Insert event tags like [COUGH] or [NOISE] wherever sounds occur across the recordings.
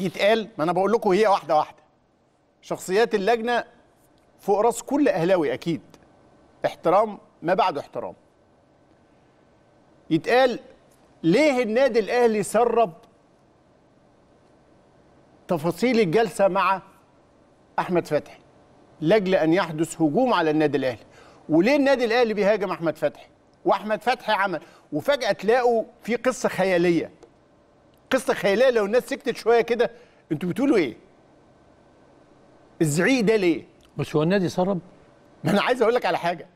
يتقال ما انا بقول لكم هي واحده واحده شخصيات اللجنه فوق راس كل اهلاوي اكيد احترام ما بعد احترام يتقال ليه النادي الاهلي سرب تفاصيل الجلسه مع احمد فتحي لاجل ان يحدث هجوم على النادي الاهلي وليه النادي الاهلي بيهاجم احمد فتحي واحمد فتحي عمل وفجاه تلاقوا في قصه خياليه قصه خياليه لو الناس سكتت شويه كده انتوا بتقولوا ايه؟ الزعيق ده ليه؟ بس هو النادي سرب؟ ما انا عايز اقول لك على حاجه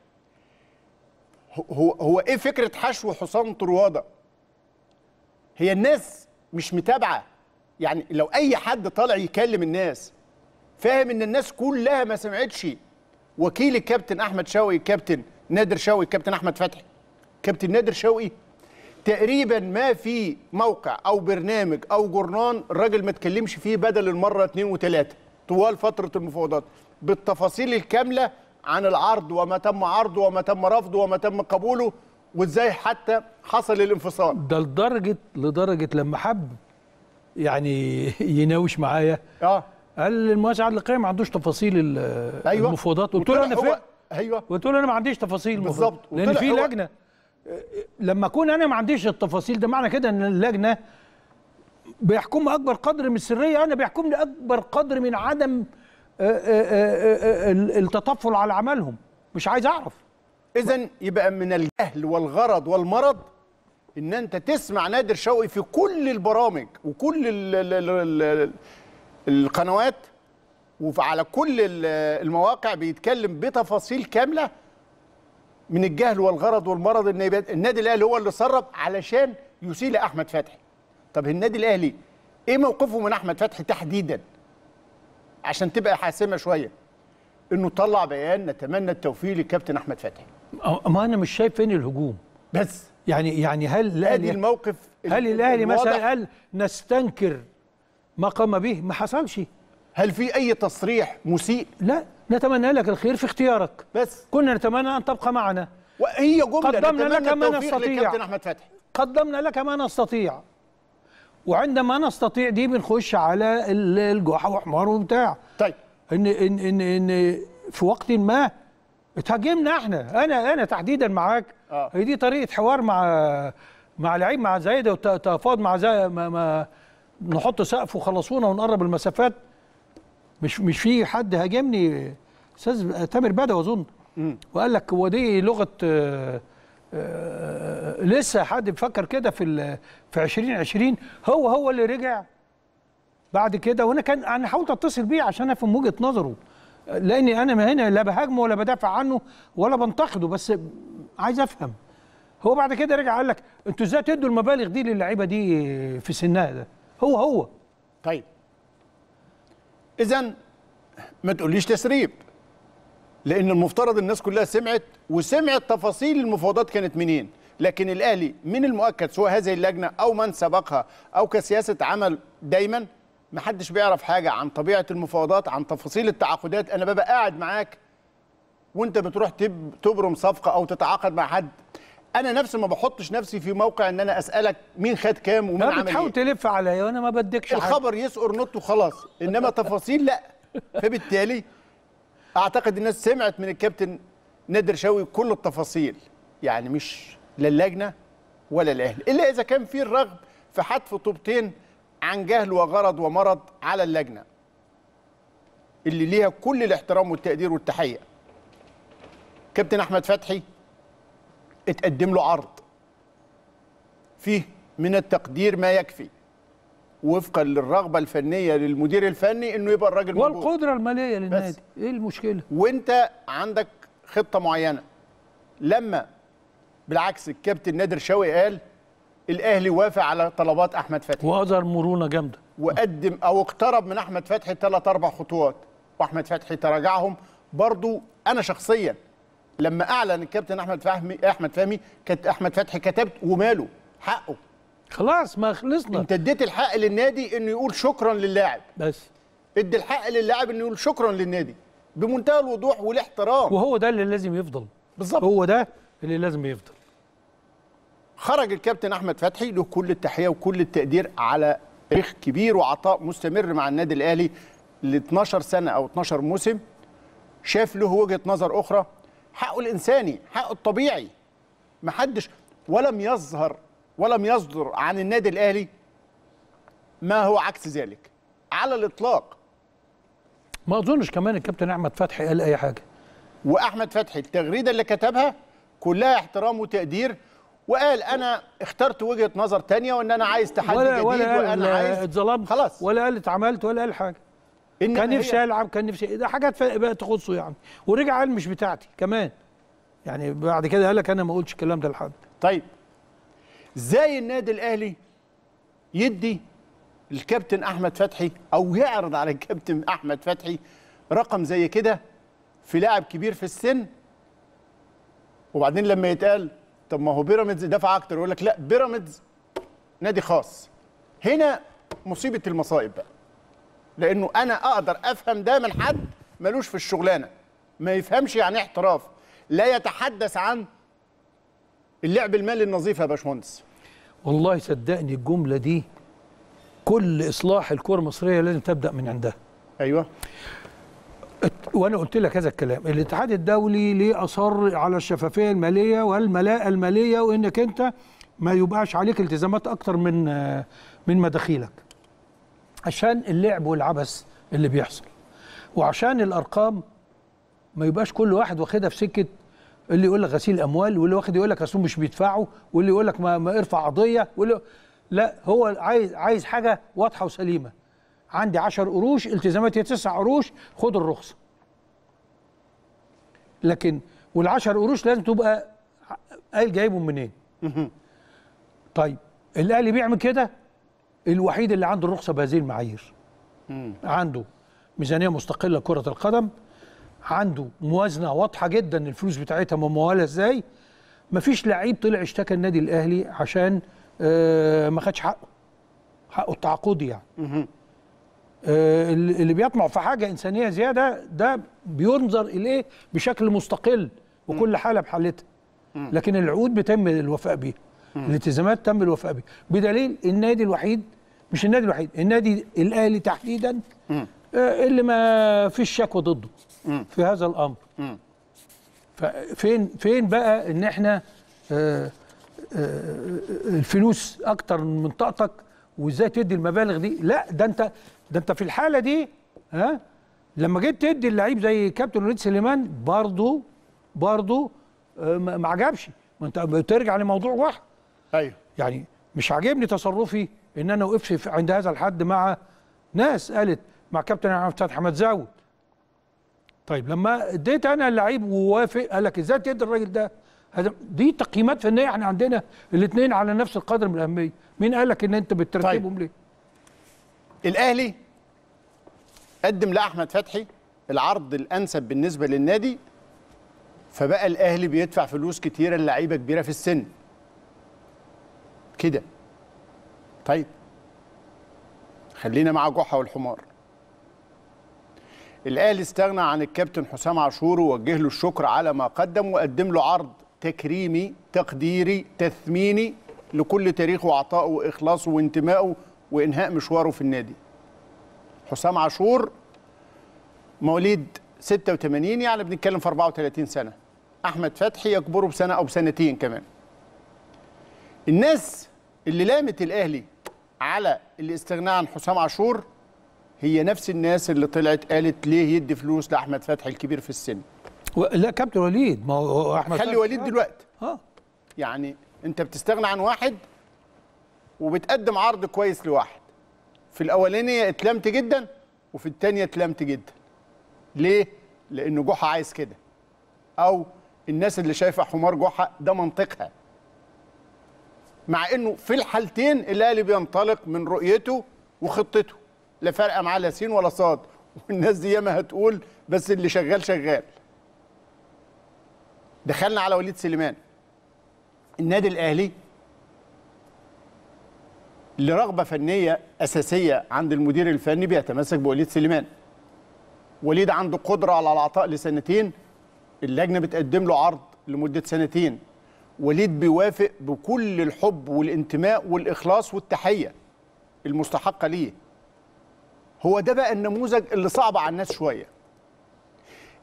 هو هو ايه فكره حشو حصان طرواده؟ هي الناس مش متابعه يعني لو اي حد طالع يكلم الناس فاهم ان الناس كلها ما سمعتش وكيل الكابتن احمد شوقي الكابتن نادر شوقي الكابتن احمد فتحي كابتن نادر شوقي تقريبا ما في موقع او برنامج او جورنان الراجل ما اتكلمش فيه بدل المره اثنين وثلاثه طوال فتره المفاوضات بالتفاصيل الكامله عن العرض وما تم عرضه وما تم رفضه وما تم قبوله وازاي حتى حصل الانفصال ده لدرجه لدرجه لما حب يعني [LAUGHS] يناوش معايا اه قال المؤسس عادل القيم ما عندوش تفاصيل أيوة. المفاوضات قلت له انا ايوه قلت له انا ما عنديش تفاصيل بالظبط لان في لجنه لما اكون انا ما عنديش التفاصيل ده معنى كده ان اللجنه بيحكم اكبر قدر من السريه انا بيحكمني اكبر قدر من عدم آه، آه، آه، التطفل على عملهم مش عايز اعرف اذا يبقى من الجهل والغرض والمرض ان انت تسمع نادر شوقي في كل البرامج وكل الـ الـ الـ القنوات وعلى كل المواقع بيتكلم بتفاصيل كامله من الجهل والغرض والمرض ان النادي الاهلي هو اللي سرب علشان يسيء لاحمد فتحي طب النادي الاهلي ايه موقفه من احمد فتحي تحديدا عشان تبقى حاسمه شويه انه طلع بيان نتمنى التوفيق للكابتن احمد فتحي ما انا مش شايف فين الهجوم بس يعني يعني هل الاهلي الموقف هل الاهلي مثلا قال نستنكر ما قام به ما حصلش هل في اي تصريح مسيء لا نتمنى لك الخير في اختيارك بس كنا نتمنى أن تبقى معنا وهي جملة قدمنا لك ما نستطيع أحمد فتحي قدمنا لك ما نستطيع وعندما نستطيع دي بنخش على الجحا وحمار وبتاع طيب إن, إن, إن, إن في وقت ما اتهاجمنا احنا انا انا تحديدا معاك آه. هي دي طريقه حوار مع مع لعيب مع زايد وتفاوض مع زايد ما, ما نحط سقف وخلصونا ونقرب المسافات مش مش في حد هاجمني استاذ تامر بدوي اظن وقال لك هو دي لغه آآ آه، آآ آه، لسه حد بيفكر كده في في 2020 هو هو اللي رجع بعد كده وانا كان انا حاولت اتصل بيه عشان افهم وجهه نظره لاني انا ما هنا لا بهاجمه ولا بدافع عنه ولا بنتقده بس عايز افهم هو بعد كده رجع قال لك انتوا ازاي تدوا المبالغ دي للعيبه دي في سنها ده هو هو طيب اذا ما تقوليش تسريب لان المفترض الناس كلها سمعت وسمعت تفاصيل المفاوضات كانت منين لكن الاهلي من المؤكد سواء هذه اللجنه او من سبقها او كسياسه عمل دايما ما حدش بيعرف حاجه عن طبيعه المفاوضات عن تفاصيل التعاقدات انا ببقى قاعد معاك وانت بتروح تبرم صفقه او تتعاقد مع حد انا نفسي ما بحطش نفسي في موقع ان انا اسالك مين خد كام ومين عمل ايه بتحاول تلف عليا وانا ما بديكش الخبر يسقر نط وخلاص انما تفاصيل لا فبالتالي اعتقد الناس سمعت من الكابتن نادر شوقي كل التفاصيل يعني مش لا اللجنه ولا الاهلي الا اذا كان في الرغب في حذف طوبتين عن جهل وغرض ومرض على اللجنه اللي ليها كل الاحترام والتقدير والتحيه كابتن احمد فتحي اتقدم له عرض فيه من التقدير ما يكفي وفقا للرغبه الفنيه للمدير الفني انه يبقى الراجل والقدره الماليه للنادي ايه المشكله وانت عندك خطه معينه لما بالعكس الكابتن نادر شوقي قال الاهلي وافق على طلبات احمد فتحي واظهر مرونه جامده وقدم او اقترب من احمد فتحي ثلاث اربع خطوات واحمد فتحي تراجعهم برضو انا شخصيا لما اعلن الكابتن احمد فهمي احمد فهمي كت احمد فتحي كتبت وماله حقه خلاص ما خلصنا انت اديت الحق للنادي انه يقول شكرا للاعب بس ادي الحق للاعب انه يقول شكرا للنادي بمنتهى الوضوح والاحترام وهو ده اللي لازم يفضل بالظبط هو ده اللي لازم يفضل خرج الكابتن احمد فتحي له كل التحيه وكل التقدير على تاريخ كبير وعطاء مستمر مع النادي الاهلي ل 12 سنه او 12 موسم شاف له وجهه نظر اخرى حقه الانساني حقه الطبيعي محدش ولم يظهر ولم يصدر عن النادي الاهلي ما هو عكس ذلك على الاطلاق ما اظنش كمان الكابتن احمد فتحي قال اي حاجه واحمد فتحي التغريده اللي كتبها كلها احترام وتقدير وقال انا اخترت وجهه نظر تانية وان انا عايز تحدي جديد ولا وانا عايز اتظلمت خلاص ولا قال اتعملت ولا قال حاجه إن كان نفسي العب كان نفسي ده حاجات بقت تخصه يعني ورجع قال مش بتاعتي كمان يعني بعد كده قال لك انا ما اقولش الكلام ده لحد طيب ازاي النادي الاهلي يدي الكابتن احمد فتحي او يعرض على الكابتن احمد فتحي رقم زي كده في لاعب كبير في السن وبعدين لما يتقال طب ما هو بيراميدز دفع اكتر يقول لك لا بيراميدز نادي خاص هنا مصيبه المصائب بقى لانه انا اقدر افهم ده من حد ملوش في الشغلانه ما يفهمش يعني ايه احتراف لا يتحدث عن اللعب المالي النظيف يا باشمهندس والله صدقني الجمله دي كل اصلاح الكره المصريه لازم تبدا من عندها ايوه وانا قلت لك هذا الكلام الاتحاد الدولي ليه اصر على الشفافيه الماليه والملاءه الماليه وانك انت ما يبقاش عليك التزامات اكتر من آه، من مداخيلك عشان اللعب والعبث اللي بيحصل وعشان الارقام ما يبقاش كل واحد واخدها في سكه اللي يقول لك غسيل اموال واللي واخد يقول لك اصلهم مش بيدفعوا واللي يقول لك ما, ما ارفع قضيه واللي لا هو عايز عايز حاجه واضحه وسليمه عندي 10 قروش التزاماتي 9 قروش خد الرخصه لكن وال10 قروش لازم تبقى قايل جايبهم منين طيب الاهلي بيعمل كده الوحيد اللي عنده الرخصه بهذه المعايير عنده ميزانيه مستقله كره القدم عنده موازنه واضحه جدا الفلوس بتاعتها مموله ازاي مفيش لعيب طلع اشتكى النادي الاهلي عشان آه ما خدش حقه حقه التعاقدي يعني آه اللي بيطمع في حاجه انسانيه زياده ده بينظر اليه بشكل مستقل وكل حاله بحالتها لكن العقود بيتم الوفاء بيها الالتزامات تم الوفاء بها بدليل النادي الوحيد مش النادي الوحيد النادي الاهلي تحديدا آه، اللي ما فيش شكوى ضده في هذا الامر فين فين بقى ان احنا آه، آه، الفلوس اكتر من طاقتك وازاي تدي المبالغ دي لا ده انت ده انت في الحاله دي ها لما جيت تدي اللعيب زي كابتن وليد سليمان برضه برضه ما عجبش ما انت بترجع لموضوع واحد ايوه يعني مش عاجبني تصرفي ان انا وقفت عند هذا الحد مع ناس قالت مع كابتن عبد الفتاح حماد زاود طيب لما اديت انا اللعيب ووافق قال لك ازاي تدي الراجل ده دي تقييمات فنيه احنا عندنا الاثنين على نفس القدر من الاهميه مين قال لك ان انت بترتبهم طيب. ليه الاهلي قدم لاحمد فتحي العرض الانسب بالنسبه للنادي فبقى الاهلي بيدفع فلوس كتيره للعيبه كبيره في السن كده طيب خلينا مع جحا والحمار الاهلي استغنى عن الكابتن حسام عاشور ووجه له الشكر على ما قدم وقدم له عرض تكريمي تقديري تثميني لكل تاريخه وعطائه واخلاصه وانتمائه وانهاء مشواره في النادي حسام عاشور مواليد 86 يعني بنتكلم في 34 سنه احمد فتحي يكبره بسنه او بسنتين كمان الناس اللي لامت الاهلي على الاستغناء عن حسام عاشور هي نفس الناس اللي طلعت قالت ليه يدي فلوس لاحمد فتحي الكبير في السن و... لا كابتن وليد ما هو احمد خلي وليد دلوقتي ها آه. يعني انت بتستغنى عن واحد وبتقدم عرض كويس لواحد في الاولانيه اتلمت جدا وفي الثانيه اتلمت جدا ليه لان جحا عايز كده او الناس اللي شايفه حمار جحا ده منطقها مع انه في الحالتين الاهلي بينطلق من رؤيته وخطته لا فارقه معاه لا سين ولا صاد والناس دي ياما هتقول بس اللي شغال شغال دخلنا على وليد سليمان النادي الاهلي لرغبه فنيه اساسيه عند المدير الفني بيتمسك بوليد سليمان وليد عنده قدره على العطاء لسنتين اللجنه بتقدم له عرض لمده سنتين وليد بيوافق بكل الحب والانتماء والإخلاص والتحية المستحقة ليه هو ده بقى النموذج اللي صعب على الناس شوية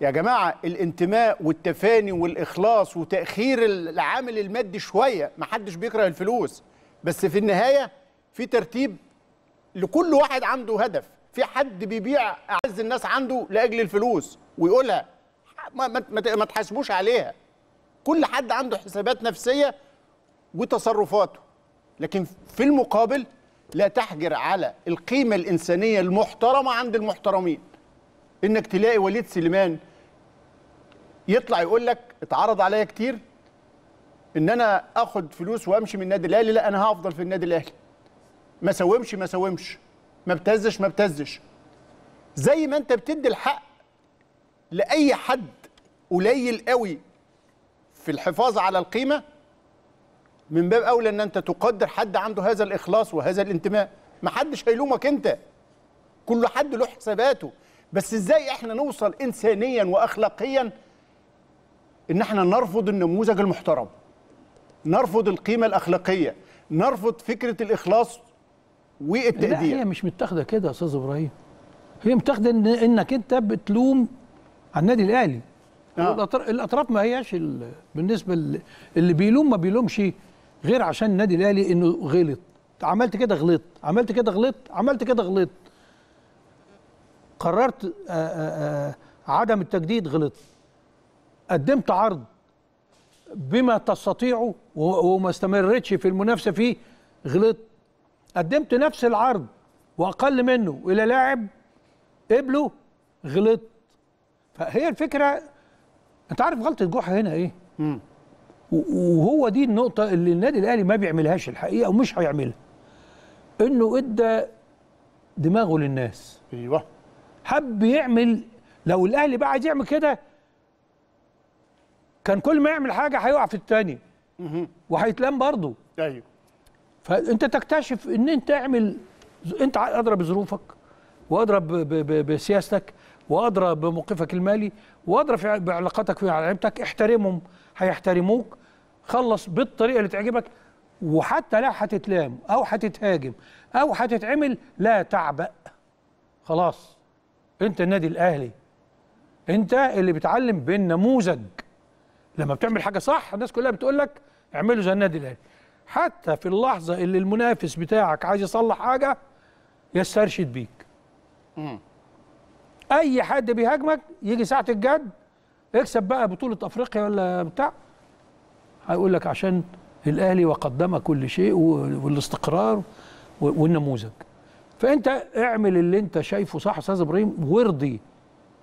يا جماعة الانتماء والتفاني والإخلاص وتأخير العامل المادي شوية محدش بيكره الفلوس بس في النهاية في ترتيب لكل واحد عنده هدف في حد بيبيع أعز الناس عنده لأجل الفلوس ويقولها ما, ما, ما تحاسبوش عليها كل حد عنده حسابات نفسيه وتصرفاته لكن في المقابل لا تحجر على القيمه الانسانيه المحترمه عند المحترمين انك تلاقي وليد سليمان يطلع يقول لك اتعرض عليا كتير ان انا اخد فلوس وامشي من النادي الاهلي لا انا هفضل في النادي الاهلي ما سومش ما سومش ما ابتزش ما ابتزش زي ما انت بتدي الحق لاي حد قليل قوي في الحفاظ على القيمه من باب اولى ان انت تقدر حد عنده هذا الاخلاص وهذا الانتماء ما حدش هيلومك انت كل حد له حساباته بس ازاي احنا نوصل انسانيا واخلاقيا ان احنا نرفض النموذج المحترم نرفض القيمه الاخلاقيه نرفض فكره الاخلاص والتقدير لا هي مش متاخده كده يا استاذ ابراهيم هي متاخده إن انك انت بتلوم على النادي الاهلي آه. الاطراف ما هياش بالنسبه اللي بيلوم ما بيلومش غير عشان النادي الاهلي انه غلط عملت كده غلط عملت كده غلط عملت كده غلط قررت آآ آه، آآ آه، عدم التجديد غلط قدمت عرض بما تستطيعه وما استمرتش في المنافسه فيه غلط قدمت نفس العرض واقل منه الى لاعب قبله غلط فهي الفكره انت عارف غلطه جحا هنا ايه مم. وهو دي النقطه اللي النادي الاهلي ما بيعملهاش الحقيقه ومش هيعملها انه ادى دماغه للناس ايوه حب يعمل لو الاهلي بقى عايز يعمل كده كان كل ما يعمل حاجه هيقع في الثاني وهيتلام برضه ايوه فانت تكتشف ان انت اعمل انت اضرب بظروفك واضرب بسياستك وادرى بموقفك المالي وادرى في بعلاقاتك مع لعيبتك احترمهم هيحترموك خلص بالطريقه اللي تعجبك وحتى لا هتتلام او هتتهاجم او هتتعمل لا تعبأ خلاص انت النادي الاهلي انت اللي بتعلم بالنموذج لما بتعمل حاجه صح الناس كلها بتقول لك اعملوا زي النادي الاهلي حتى في اللحظه اللي المنافس بتاعك عايز يصلح حاجه يسترشد بيك اي حد بيهاجمك يجي ساعه الجد اكسب بقى بطوله افريقيا ولا بتاع هيقول لك عشان الاهلي وقدم كل شيء والاستقرار والنموذج فانت اعمل اللي انت شايفه صح استاذ ابراهيم وارضي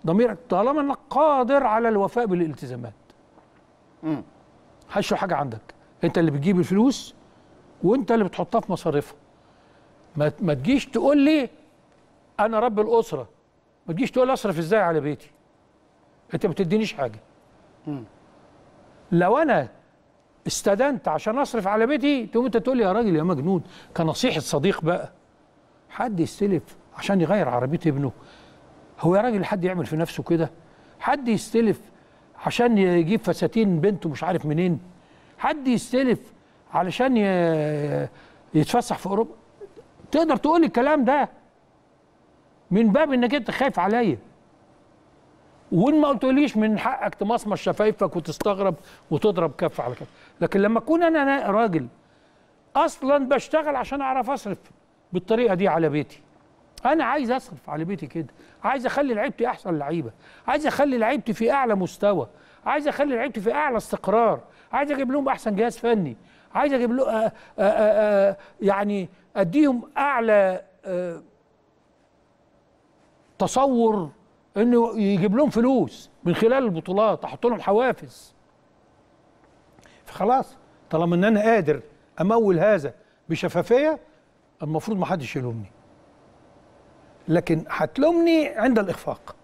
ضميرك طالما انك قادر على الوفاء بالالتزامات امم حاجه عندك انت اللي بتجيب الفلوس وانت اللي بتحطها في مصاريفها ما تجيش تقول لي انا رب الاسره ما تجيش تقول اصرف ازاي على بيتي انت ما بتدينيش حاجه مم. لو انا استدنت عشان اصرف على بيتي تقوم انت تقول لي يا راجل يا مجنون كنصيحه صديق بقى حد يستلف عشان يغير عربيه ابنه هو يا راجل حد يعمل في نفسه كده حد يستلف عشان يجيب فساتين بنته مش عارف منين حد يستلف علشان يتفسح في اوروبا تقدر تقول الكلام ده من باب انك انت خايف عليا وان ما قلتليش من حقك تمصمص شفايفك وتستغرب وتضرب كف على كف لكن لما اكون انا, راجل اصلا بشتغل عشان اعرف اصرف بالطريقه دي على بيتي انا عايز اصرف على بيتي كده عايز اخلي لعيبتي احسن لعيبه عايز اخلي لعيبتي في اعلى مستوى عايز اخلي لعيبتي في اعلى استقرار عايز اجيب لهم احسن جهاز فني عايز اجيب لهم آه، آه، آه، يعني اديهم اعلى أه تصور انه يجيب لهم فلوس من خلال البطولات احط لهم حوافز فخلاص طالما ان انا قادر امول هذا بشفافيه المفروض ما حدش يلومني لكن هتلومني عند الاخفاق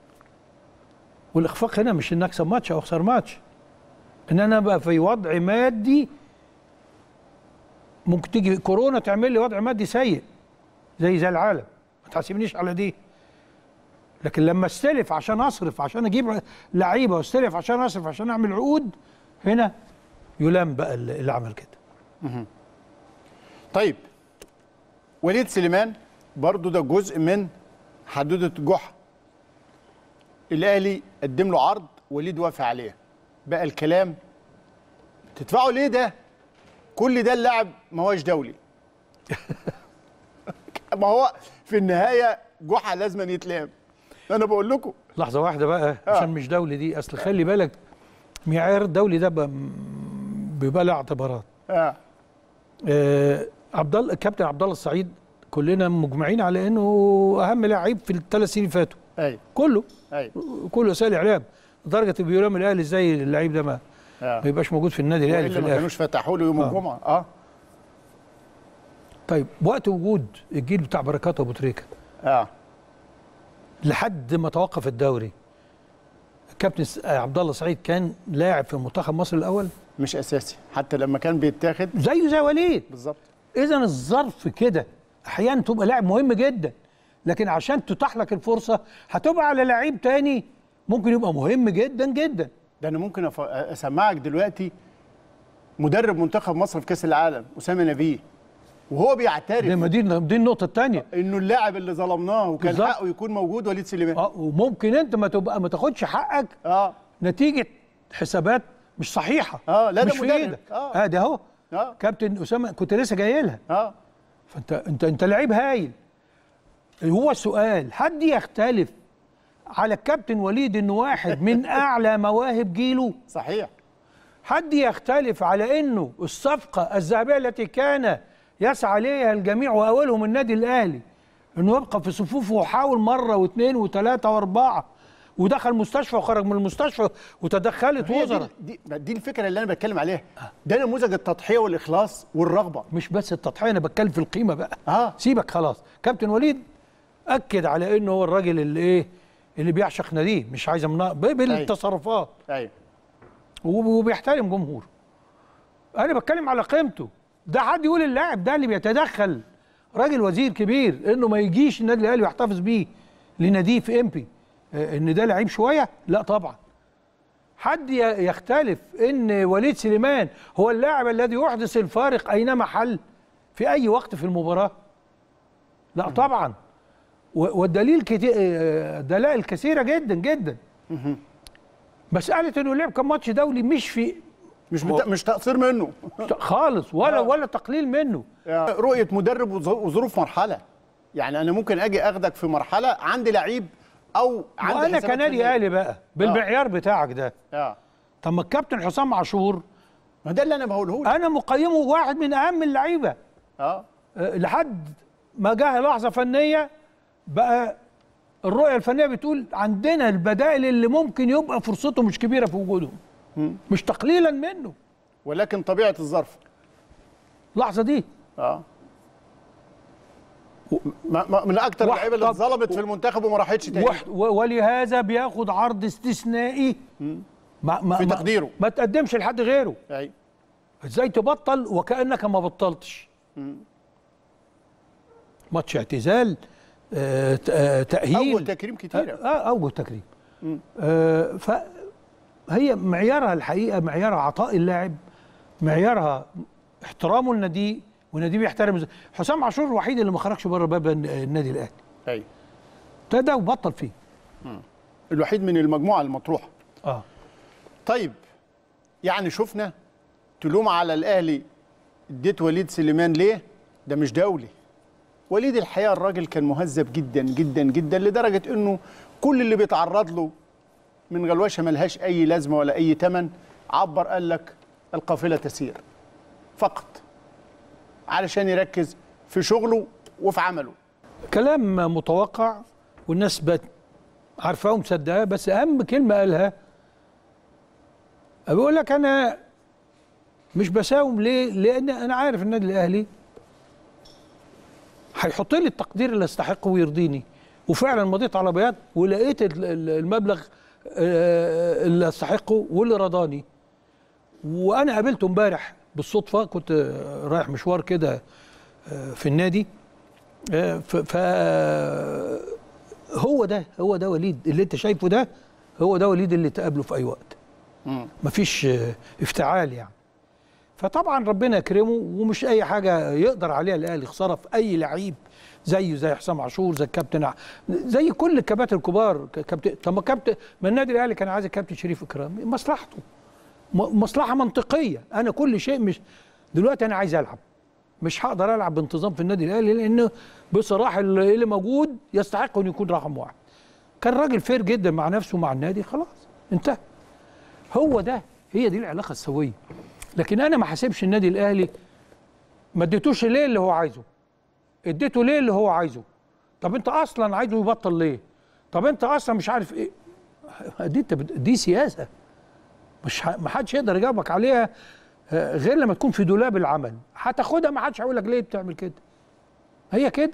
والاخفاق هنا مش ان اكسب ماتش او اخسر ماتش ان انا ابقى في وضع مادي ممكن تيجي كورونا تعمل لي وضع مادي سيء زي زي العالم ما تحاسبنيش على دي لكن لما استلف عشان اصرف عشان اجيب لعيبه واستلف عشان اصرف عشان اعمل عقود هنا يلام بقى اللي عمل كده. طيب وليد سليمان برضه ده جزء من حدوده جحا. الاهلي قدم له عرض وليد وافق عليه. بقى الكلام تدفعوا ليه ده؟ كل ده اللاعب ما هوش دولي. [LAUGHS] ما هو في النهايه جحا لازم يتلام. انا بقول لكم لحظه واحده بقى آه. عشان مش دولي دي اصل خلي بالك معيار الدولي ده بيبقى له اعتبارات اه, آه عبد الله الكابتن عبد الله السعيد كلنا مجمعين على انه اهم لعيب في الثلاث سنين فاتوا ايوه كله ايوه كله وسائل الاعلام لدرجه بيلام الاهلي ازاي اللعيب ده ما آه. ما يبقاش موجود في النادي الاهلي في الاهلي ما كانوش فتحوا له يوم آه. الجمعه اه طيب وقت وجود الجيل بتاع بركات ابو تريكه اه لحد ما توقف الدوري كابتن آه، عبد الله سعيد كان لاعب في منتخب مصر الاول مش اساسي حتى لما كان بيتاخد زيه زي وليد بالظبط اذا الظرف كده احيانا تبقى لاعب مهم جدا لكن عشان تتاح لك الفرصه هتبقى على لعيب تاني ممكن يبقى مهم جدا جدا ده انا ممكن اسمعك دلوقتي مدرب منتخب مصر في كاس العالم اسامه نبيه وهو بيعترف دي دي دي النقطه الثانيه انه اللاعب اللي ظلمناه وكان بالزبط. حقه يكون موجود وليد سليمان اه وممكن انت ما تبقى ما تاخدش حقك اه نتيجه حسابات مش صحيحه اه لا مش ده مدرب اه, آه ده اهو آه. كابتن اسامه كنت لسه جاي لها اه فانت انت انت لعيب هايل هو السؤال حد يختلف على الكابتن وليد انه واحد من [LAUGHS] اعلى مواهب جيله صحيح حد يختلف على انه الصفقه الذهبيه التي كان يسعى اليها الجميع واولهم النادي الاهلي انه يبقى في صفوفه وحاول مره واثنين وثلاثه واربعه ودخل مستشفى وخرج من المستشفى وتدخلت وزراء دي, دي دي الفكره اللي انا بتكلم عليها ده نموذج التضحيه والاخلاص والرغبه مش بس التضحيه انا بتكلم في القيمه بقى آه. سيبك خلاص كابتن وليد اكد على انه هو الراجل اللي ايه اللي بيعشق ناديه مش عايز من... أيوه. بالتصرفات ايوه وبيحترم جمهوره انا بتكلم على قيمته ده حد يقول اللاعب ده اللي بيتدخل راجل وزير كبير انه ما يجيش النادي الاهلي ويحتفظ بيه لناديه في امبي آه، ان ده لعيب شويه لا طبعا حد يختلف ان وليد سليمان هو اللاعب الذي يحدث الفارق اينما حل في اي وقت في المباراه لا طبعا والدليل كتير آه، آه، دلائل كثيره جدا جدا مساله انه لعب كان ماتش دولي مش في مش بتا... مش تقصير منه خالص ولا آه. ولا تقليل منه آه. رؤيه مدرب وظروف مرحله يعني انا ممكن اجي اخدك في مرحله عندي لعيب او عندي وانا كنادي اهلي بقى آه. بالمعيار آه. بتاعك ده اه طب ما الكابتن حسام عاشور ما ده اللي انا بقوله لك انا مقيمه واحد من اهم اللعيبه آه. اه لحد ما جه لحظه فنيه بقى الرؤيه الفنيه بتقول عندنا البدائل اللي ممكن يبقى فرصته مش كبيره في وجودهم مش تقليلا منه ولكن طبيعه الظرف اللحظه دي اه ما ما من اكثر اللعيبه اللي اتظلمت في المنتخب وما راحتش تاني ولهذا بياخد عرض استثنائي ما ما في تقديره ما, ما تقدمش لحد غيره ايوه ازاي تبطل وكانك ما بطلتش ماتش اعتزال آه،, آه تاهيل اول تكريم كتير آه, آه، اول تكريم آه ف هي معيارها الحقيقه معيارها عطاء اللاعب معيارها احترامه للنادي والنادي بيحترم حسام عاشور الوحيد اللي ما خرجش بره باب النادي الاهلي ايوه ابتدى وبطل فيه مم. الوحيد من المجموعه المطروحه اه طيب يعني شفنا تلوم على الاهلي اديت وليد سليمان ليه ده مش دولي وليد الحقيقه الراجل كان مهذب جدا جدا جدا لدرجه انه كل اللي بيتعرض له من غلوشه ملهاش اي لازمه ولا اي تمن عبر قال لك القافله تسير فقط علشان يركز في شغله وفي عمله كلام متوقع والناس عارفاه ومصدقاه بس اهم كلمه قالها بيقول لك انا مش بساوم ليه؟ لان انا عارف النادي الاهلي هيحط لي التقدير اللي استحقه ويرضيني وفعلا مضيت على بياض ولقيت المبلغ آه، اللي استحقه واللي رضاني وانا قابلته امبارح بالصدفه كنت رايح مشوار كده آه، في النادي آه، ف هو ده هو ده وليد اللي انت شايفه ده هو ده وليد اللي تقابله في اي وقت مفيش افتعال يعني فطبعا ربنا يكرمه ومش اي حاجه يقدر عليها الاهلي خساره في اي لعيب زيه زي حسام عاشور زي الكابتن زي كل الكباتن الكبار كابتن طب ما كابتن ما النادي الاهلي كان عايز الكابتن شريف اكرام مصلحته مصلحه منطقيه انا كل شيء مش دلوقتي انا عايز العب مش هقدر العب بانتظام في النادي الاهلي لان بصراحه اللي موجود يستحق ان يكون رقم واحد كان راجل فير جدا مع نفسه ومع النادي خلاص انتهى هو ده هي دي العلاقه السويه لكن انا ما حاسبش النادي الاهلي ما اديتوش ليه اللي هو عايزه اديته ليه اللي هو عايزه طب انت اصلا عايزه يبطل ليه طب انت اصلا مش عارف ايه دي دي سياسه مش ما حدش يقدر يجاوبك عليها آه، غير لما تكون في دولاب العمل هتاخدها ما حدش هيقول لك ليه بتعمل كده هي كده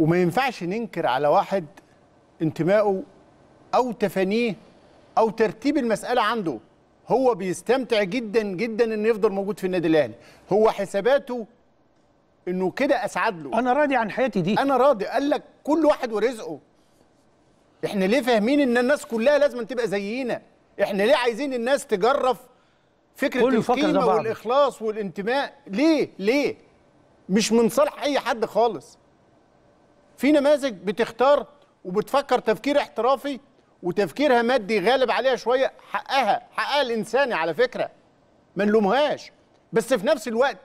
وما ينفعش ننكر على واحد انتمائه او تفانيه او ترتيب المساله عنده هو بيستمتع جدا جدا انه يفضل موجود في النادي الاهلي هو حساباته انه كده اسعد له انا راضي عن حياتي دي انا راضي قال لك كل واحد ورزقه احنا ليه فاهمين ان الناس كلها لازم تبقى زينا احنا ليه عايزين الناس تجرف فكره القيمه والاخلاص والانتماء ليه ليه مش من صالح اي حد خالص في نماذج بتختار وبتفكر تفكير احترافي وتفكيرها مادي غالب عليها شويه حقها حقها الانساني على فكره ما نلومهاش بس في نفس الوقت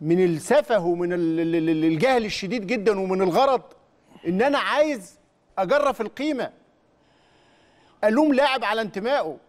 من السفه ومن الجهل الشديد جدا ومن الغرض ان انا عايز اجرف القيمه الوم لاعب على انتمائه